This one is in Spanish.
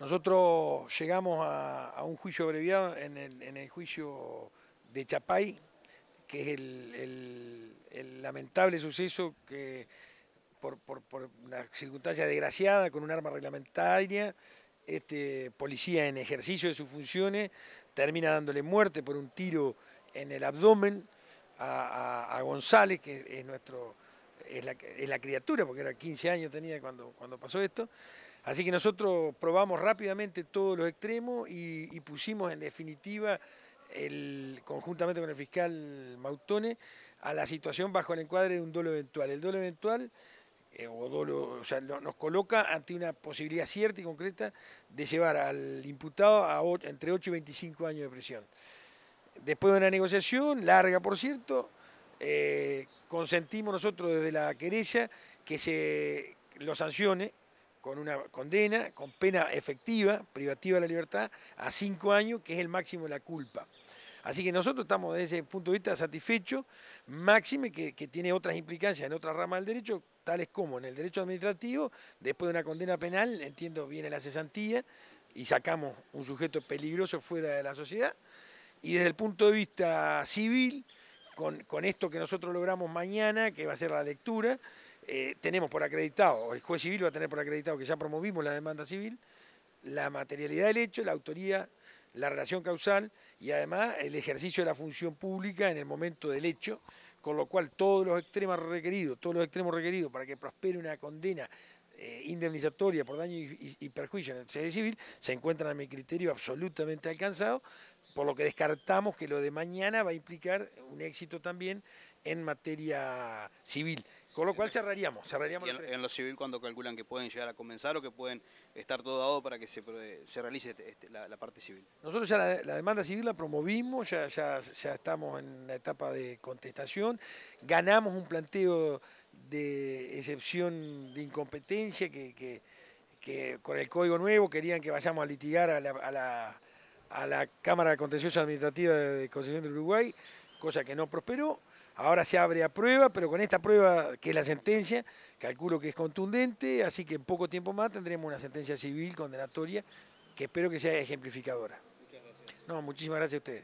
Nosotros llegamos a, un juicio abreviado en el, juicio de Chapay, que es el, lamentable suceso que por, una circunstancia desgraciada con un arma reglamentaria, este policía en ejercicio de sus funciones termina dándole muerte por un tiro en el abdomen a, González, que es nuestro la, criatura, porque era 15 años tenía cuando, cuando pasó esto. Así que nosotros probamos rápidamente todos los extremos y, pusimos en definitiva, el, conjuntamente con el fiscal Mautone, a la situación bajo el encuadre de un dolo eventual. El dolo eventual eh, o nos coloca ante una posibilidad cierta y concreta de llevar al imputado a entre 8 y 25 años de prisión. Después de una negociación, larga por cierto, eh, consentimos nosotros desde la querella que se lo sancione con una condena, con pena efectiva, privativa de la libertad, a cinco años, que es el máximo de la culpa. Así que nosotros estamos desde ese punto de vista satisfechos, máxime que, tiene otras implicancias en otras ramas del derecho, tales como en el derecho administrativo, después de una condena penal, entiendo, viene la cesantía y sacamos un sujeto peligroso fuera de la sociedad, y desde el punto de vista civil, con, con esto que nosotros logramos mañana, que va a ser la lectura, eh, tenemos por acreditado, el juez civil va a tener por acreditado que ya promovimos la demanda civil, la materialidad del hecho, la autoría, la relación causal y además el ejercicio de la función pública en el momento del hecho, con lo cual todos los extremos requeridos, todos los extremos requeridos para que prospere una condena eh, indemnizatoria por daño y, perjuicio en el sede civil se encuentran a mi criterio absolutamente alcanzados, por lo que descartamos que lo de mañana va a implicar un éxito también en materia civil. Con lo cual cerraríamos, cerraríamos. En, lo civil cuando calculan que pueden llegar a comenzar o que pueden estar todo dado para que se, eh, realice este, este, la, parte civil. Nosotros ya la, demanda civil la promovimos, ya, ya, estamos en la etapa de contestación, ganamos un planteo de excepción de incompetencia que, con el código nuevo querían que vayamos a litigar a la, a la, a la Cámara Contenciosa Administrativa de Concesión del Uruguay, cosa que no prosperó Ahora se abre a prueba, pero con esta prueba, que es la sentencia, calculo que es contundente, así que en poco tiempo más tendremos una sentencia civil condenatoria que espero que sea ejemplificadora. No, muchísimas gracias a ustedes.